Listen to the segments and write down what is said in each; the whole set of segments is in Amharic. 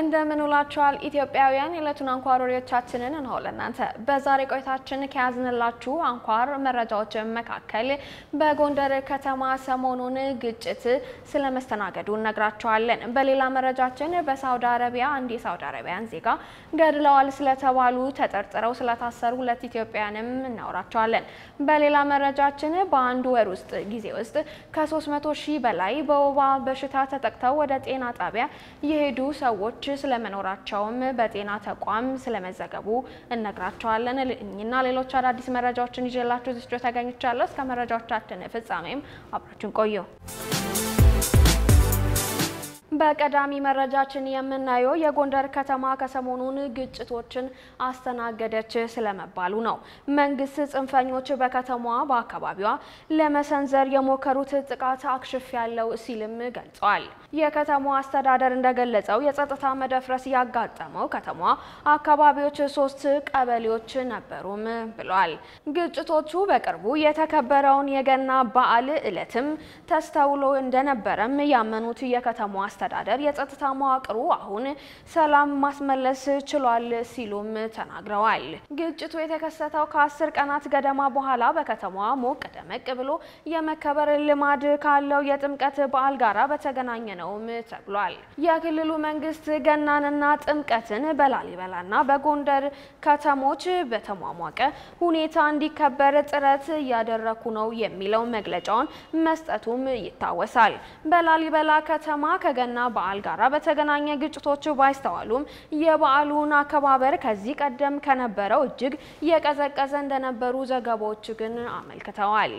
እንደምን ውላችኋል ኢትዮጵያውያን፣ የዕለቱን አንኳር ወሬዎቻችንን እንሆ ለእናንተ በዛሬ ቆይታችን ከያዝንላችሁ አንኳር መረጃዎች መካከል በጎንደር ከተማ ሰሞኑን ግጭት ስለመስተናገዱ እነግራችኋለን። በሌላ መረጃችን በሳውዲ አረቢያ አንድ የሳውዲ አረቢያን ዜጋ ገድለዋል ስለተባሉ ተጠርጥረው ስለታሰሩ ሁለት ኢትዮጵያውያንም እናውራቸዋለን። በሌላ መረጃችን በአንድ ወር ውስጥ ጊዜ ውስጥ ከ300 ሺህ በላይ በወባ በሽታ ተጠቅተው ወደ ጤና ጣቢያ የሄዱ ሰዎች ስለመኖራቸውም በጤና ተቋም ስለመዘገቡ እነግራቸዋለን። እኝና ሌሎች አዳዲስ መረጃዎችን ይዤላችሁ ዝስጆ ተገኝቻለሁ። እስከ መረጃዎቻችን ፍጻሜም አብራችን ቆዩ። በቀዳሚ መረጃችን የምናየው የጎንደር ከተማ ከሰሞኑን ግጭቶችን አስተናገደች ስለመባሉ ነው። መንግስት ጽንፈኞች በከተማዋ በአካባቢዋ ለመሰንዘር የሞከሩት ጥቃት አክሽፍ ያለው ሲልም ገልጸዋል። የከተማዋ አስተዳደር እንደገለጸው የጸጥታ መደፍረስ ያጋጠመው ከተማ አካባቢዎች ሶስት ቀበሌዎች ነበሩም ብሏል። ግጭቶቹ በቅርቡ የተከበረውን የገና በዓል ዕለትም ተስተውሎ እንደነበረም ያመኑት የከተማዋ አስተዳደር የጸጥታ መዋቅሩ አሁን ሰላም ማስመለስ ችሏል ሲሉም ተናግረዋል። ግጭቱ የተከሰተው ከአስር ቀናት ገደማ በኋላ በከተማዋ ሞቅ ደመቅ ብሎ የመከበር ልማድ ካለው የጥምቀት በዓል ጋራ በተገናኘ ነውም ተብሏል። የክልሉ መንግስት ገናንና ጥምቀትን በላሊበላና በጎንደር ከተሞች በተሟሟቀ ሁኔታ እንዲከበር ጥረት እያደረኩ ነው የሚለው መግለጫውን መስጠቱም ይታወሳል። በላሊበላ ከተማ ከገና በዓል ጋር በተገናኘ ግጭቶች ባይስተዋሉም የበዓሉን አከባበር ከዚህ ቀደም ከነበረው እጅግ የቀዘቀዘ እንደነበሩ ዘገባዎች ግን አመልክተዋል።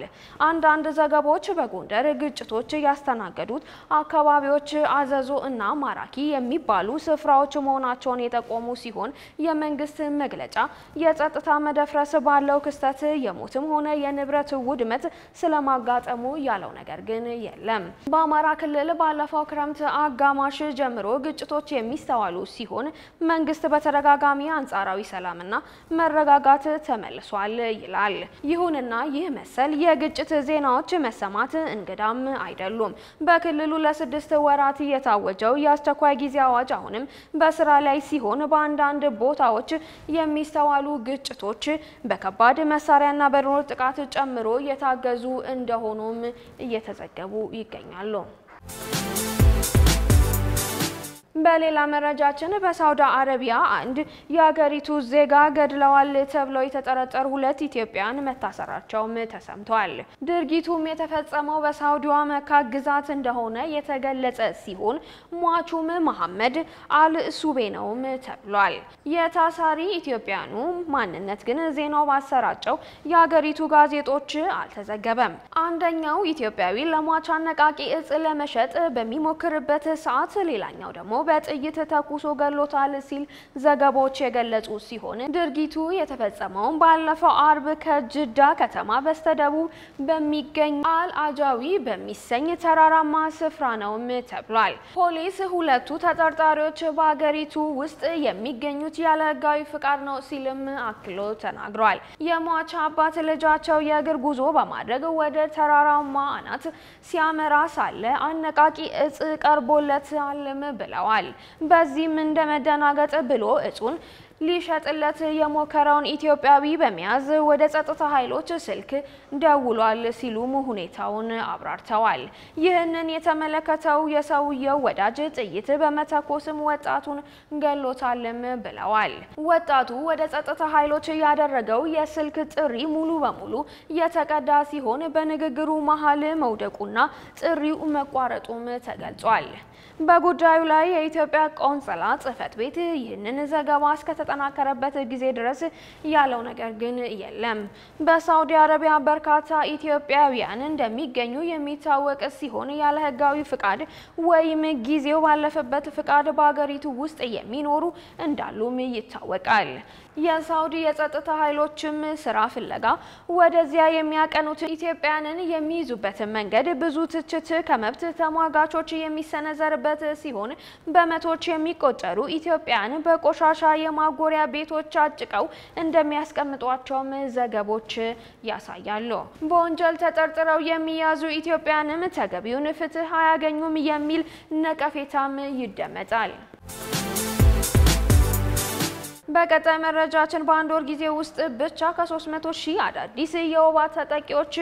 አንዳንድ ዘገባዎች በጎንደር ግጭቶች ያስተናገዱት አካባቢ አካባቢዎች አዘዞ እና ማራኪ የሚባሉ ስፍራዎች መሆናቸውን የጠቆሙ ሲሆን የመንግስት መግለጫ የጸጥታ መደፍረስ ባለው ክስተት የሞትም ሆነ የንብረት ውድመት ስለማጋጠሙ ያለው ነገር ግን የለም። በአማራ ክልል ባለፈው ክረምት አጋማሽ ጀምሮ ግጭቶች የሚስተዋሉ ሲሆን መንግስት በተደጋጋሚ አንጻራዊ ሰላምና መረጋጋት ተመልሷል ይላል። ይሁንና ይህ መሰል የግጭት ዜናዎች መሰማት እንግዳም አይደሉም። በክልሉ ለስድስት ወራት የታወጀው የአስቸኳይ ጊዜ አዋጅ አሁንም በስራ ላይ ሲሆን በአንዳንድ ቦታዎች የሚስተዋሉ ግጭቶች በከባድ መሳሪያና በድሮን ጥቃት ጨምሮ እየታገዙ እንደሆኑም እየተዘገቡ ይገኛሉ። በሌላ መረጃችን በሳውዲ አረቢያ አንድ የአገሪቱ ዜጋ ገድለዋል ተብለው የተጠረጠሩ ሁለት ኢትዮጵያን መታሰራቸውም ተሰምቷል። ድርጊቱም የተፈጸመው በሳውዲዋ መካ ግዛት እንደሆነ የተገለጸ ሲሆን ሟቹም መሐመድ አል ሱቤ ነውም ተብሏል። የታሳሪ ኢትዮጵያኑ ማንነት ግን ዜናው ባሰራጨው የአገሪቱ ጋዜጦች አልተዘገበም። አንደኛው ኢትዮጵያዊ ለሟች አነቃቂ እጽ ለመሸጥ በሚሞክርበት ሰዓት ሌላኛው ደግሞ በጥይት ተኩሶ ገሎታል ሲል ዘገባዎች የገለጹ ሲሆን ድርጊቱ የተፈጸመውን ባለፈው አርብ ከጅዳ ከተማ በስተደቡብ በሚገኝ አል አጃዊ በሚሰኝ ተራራማ ስፍራ ነውም ተብሏል። ፖሊስ ሁለቱ ተጠርጣሪዎች በሀገሪቱ ውስጥ የሚገኙት ያለ ህጋዊ ፍቃድ ነው ሲልም አክሎ ተናግሯል። የሟች አባት ልጃቸው የእግር ጉዞ በማድረግ ወደ ተራራማ አናት ሲያመራ ሳለ አነቃቂ እጽ አለም ብለዋል። ተናግረዋል። በዚህም እንደ መደናገጥ ብሎ እጹን ሊሸጥለት የሞከረውን ኢትዮጵያዊ በመያዝ ወደ ጸጥታ ኃይሎች ስልክ ደውሏል ሲሉም ሁኔታውን አብራርተዋል። ይህንን የተመለከተው የሰውየው ወዳጅ ጥይት በመተኮስም ወጣቱን ገሎታልም ብለዋል። ወጣቱ ወደ ጸጥታ ኃይሎች ያደረገው የስልክ ጥሪ ሙሉ በሙሉ የተቀዳ ሲሆን በንግግሩ መሀል መውደቁና ጥሪው መቋረጡም ተገልጿል። በጉዳዩ ላይ የኢትዮጵያ ቆንስላ ጽህፈት ቤት ይህንን ዘገባ እስከተ እስከተጠናከረበት ጊዜ ድረስ ያለው ነገር ግን የለም። በሳውዲ አረቢያ በርካታ ኢትዮጵያውያን እንደሚገኙ የሚታወቅ ሲሆን ያለ ህጋዊ ፍቃድ ወይም ጊዜው ባለፈበት ፍቃድ በሀገሪቱ ውስጥ የሚኖሩ እንዳሉም ይታወቃል። የሳውዲ የጸጥታ ኃይሎችም ስራ ፍለጋ ወደዚያ የሚያቀኑት ኢትዮጵያንን የሚይዙበትን መንገድ ብዙ ትችት ከመብት ተሟጋቾች የሚሰነዘርበት ሲሆን በመቶች የሚቆጠሩ ኢትዮጵያን በቆሻሻ የማጉ መጎሪያ ቤቶች አጭቀው እንደሚያስቀምጧቸውም ዘገቦች ያሳያሉ። በወንጀል ተጠርጥረው የሚያዙ ኢትዮጵያንም ተገቢውን ፍትህ አያገኙም የሚል ነቀፌታም ይደመጣል። በቀጣይ መረጃችን በአንድ ወር ጊዜ ውስጥ ብቻ ከ300 ሺህ አዳዲስ የወባ ተጠቂዎች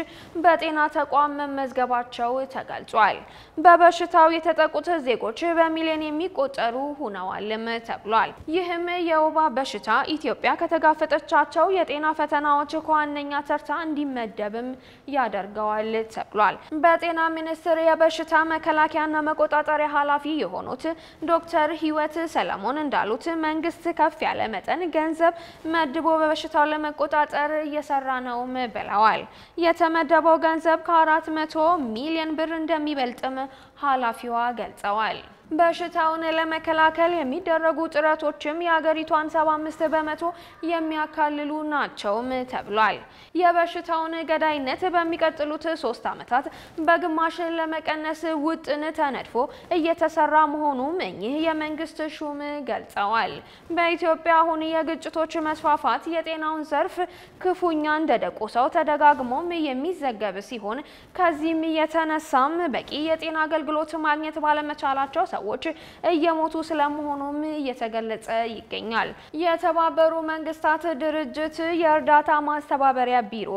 በጤና ተቋም መመዝገባቸው ተገልጿል። በበሽታው የተጠቁት ዜጎች በሚሊዮን የሚቆጠሩ ሆነዋልም ተብሏል። ይህም የወባ በሽታ ኢትዮጵያ ከተጋፈጠቻቸው የጤና ፈተናዎች ከዋነኛ ተርታ እንዲመደብም ያደርገዋል ተብሏል። በጤና ሚኒስቴር የበሽታ መከላከያና መቆጣጠሪያ ኃላፊ የሆኑት ዶክተር ህይወት ሰለሞን እንዳሉት መንግስት ከፍ ያለ መጠን ገንዘብ መድቦ በበሽታው ለመቆጣጠር እየሰራ ነውም ብለዋል። የተመደበው ገንዘብ ከአራት መቶ ሚሊዮን ብር እንደሚበልጥም ኃላፊዋ ገልጸዋል። በሽታውን ለመከላከል የሚደረጉ ጥረቶችም የሀገሪቷን 75 በመቶ የሚያካልሉ ናቸውም ተብሏል። የበሽታውን ገዳይነት በሚቀጥሉት ሶስት ዓመታት በግማሽ ለመቀነስ ውጥን ተነድፎ እየተሰራ መሆኑም እኚህ የመንግስት ሹም ገልጸዋል። በኢትዮጵያ አሁን የግጭቶች መስፋፋት የጤናውን ዘርፍ ክፉኛ እንደደቆሰው ተደጋግሞም የሚዘገብ ሲሆን ከዚህም የተነሳም በቂ የጤና አገልግሎት ማግኘት ባለመቻላቸው ሰዎች እየሞቱ ስለመሆኑም እየተገለጸ ይገኛል። የተባበሩ መንግስታት ድርጅት የእርዳታ ማስተባበሪያ ቢሮ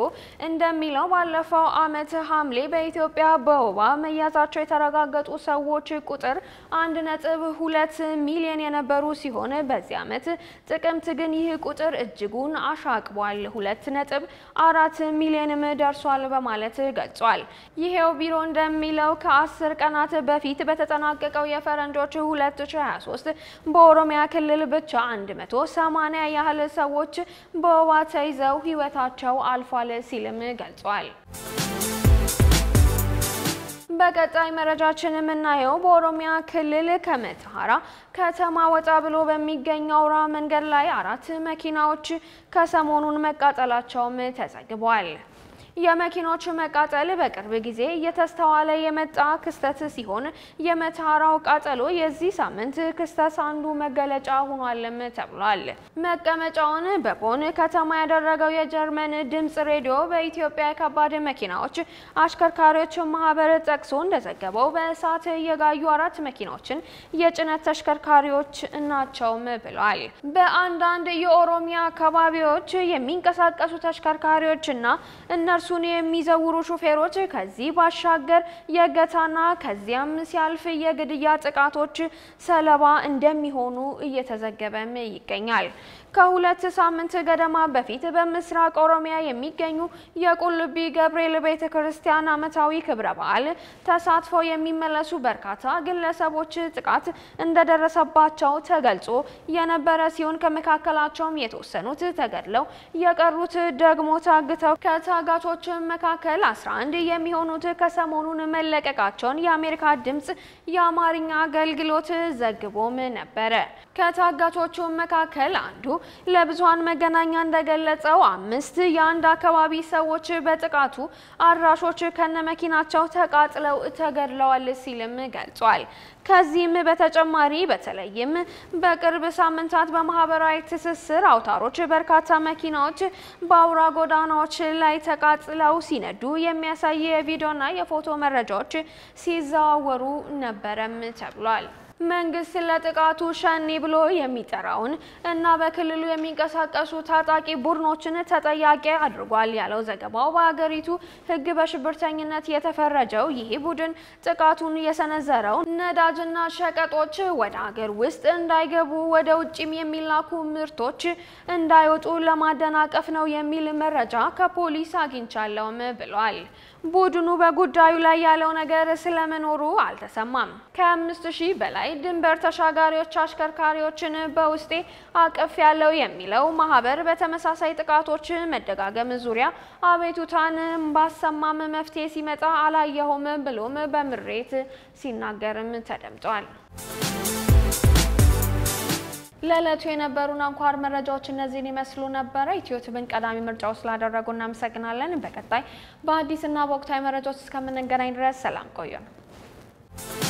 እንደሚለው ባለፈው ዓመት ሐምሌ በኢትዮጵያ በወባ መያዛቸው የተረጋገጡ ሰዎች ቁጥር 1.2 ሚሊዮን የነበሩ ሲሆን በዚህ ዓመት ጥቅምት ግን ይህ ቁጥር እጅጉን አሻቅቧል፣ አራት ሚሊዮንም ደርሷል በማለት ገልጿል። ይሄው ቢሮ እንደሚለው ከአስር ቀናት በፊት በተጠናቀቀው የፈ ፈረንጆች 2023 በኦሮሚያ ክልል ብቻ 180 ያህል ሰዎች በወባ ተይዘው ህይወታቸው አልፏል ሲልም ገልጿል። በቀጣይ መረጃችን የምናየው በኦሮሚያ ክልል ከመተሃራ ከተማ ወጣ ብሎ በሚገኘው አውራ መንገድ ላይ አራት መኪናዎች ከሰሞኑን መቃጠላቸውም ተዘግቧል። የመኪኖች መቃጠል በቅርብ ጊዜ እየተስተዋለ የመጣ ክስተት ሲሆን የመተሃራው ቃጠሎ የዚህ ሳምንት ክስተት አንዱ መገለጫ ሆኗልም ተብሏል። መቀመጫውን በቦን ከተማ ያደረገው የጀርመን ድምፅ ሬዲዮ በኢትዮጵያ የከባድ መኪናዎች አሽከርካሪዎች ማህበር ጠቅሶ እንደዘገበው በእሳት የጋዩ አራት መኪናዎችን የጭነት ተሽከርካሪዎች ናቸውም ብሏል። በአንዳንድ የኦሮሚያ አካባቢዎች የሚንቀሳቀሱ ተሽከርካሪዎችና እነርሱ ታክሱን የሚዘውሩ ሹፌሮች ከዚህ ባሻገር የእገታና ከዚያም ሲያልፍ የግድያ ጥቃቶች ሰለባ እንደሚሆኑ እየተዘገበም ይገኛል። ከሁለት ሳምንት ገደማ በፊት በምስራቅ ኦሮሚያ የሚገኙ የቁልቢ ገብርኤል ቤተ ክርስቲያን ዓመታዊ ክብረ በዓል ተሳትፈው የሚመለሱ በርካታ ግለሰቦች ጥቃት እንደደረሰባቸው ተገልጾ የነበረ ሲሆን ከመካከላቸውም የተወሰኑት ተገድለው የቀሩት ደግሞ ታግተው ከታጋቾች መካከል 11 የሚሆኑት ከሰሞኑን መለቀቃቸውን የአሜሪካ ድምፅ የአማርኛ አገልግሎት ዘግቦም ነበረ። ከታጋቾቹ መካከል አንዱ ለብዙሃን መገናኛ እንደገለጸው አምስት የአንድ አካባቢ ሰዎች በጥቃቱ አድራሾች ከነመኪናቸው ተቃጥለው ተገድለዋል ሲልም ገልጿል። ከዚህም በተጨማሪ በተለይም በቅርብ ሳምንታት በማህበራዊ ትስስር አውታሮች በርካታ መኪናዎች በአውራ ጎዳናዎች ላይ ተቃጥለው ሲነዱ የሚያሳይ የቪዲዮና የፎቶ መረጃዎች ሲዘዋወሩ ነበረም ተብሏል። መንግስት ለጥቃቱ ሸኔ ብሎ የሚጠራውን እና በክልሉ የሚንቀሳቀሱ ታጣቂ ቡድኖችን ተጠያቂ አድርጓል ያለው ዘገባው በሀገሪቱ ሕግ በሽብርተኝነት የተፈረጀው ይህ ቡድን ጥቃቱን የሰነዘረው ነዳጅና ሸቀጦች ወደ አገር ውስጥ እንዳይገቡ ወደ ውጭም የሚላኩ ምርቶች እንዳይወጡ ለማደናቀፍ ነው የሚል መረጃ ከፖሊስ አግኝቻለውም ብሏል። ቡድኑ በጉዳዩ ላይ ያለው ነገር ስለመኖሩ አልተሰማም። ከአምስት ሺህ በላይ ላይ ድንበር ተሻጋሪዎች አሽከርካሪዎችን በውስጤ አቅፍ ያለው የሚለው ማህበር በተመሳሳይ ጥቃቶች መደጋገም ዙሪያ አቤቱታን ባሰማም መፍትሄ ሲመጣ አላየሁም ብሎም በምሬት ሲናገርም ተደምጧል። ለዕለቱ የነበሩን አንኳር መረጃዎች እነዚህን ይመስሉ ነበረ። ኢትዮትብን ቀዳሚ ምርጫው ስላደረጉ እናመሰግናለን። በቀጣይ በአዲስና በወቅታዊ መረጃዎች እስከምንገናኝ ድረስ ሰላም ቆዩ ነው።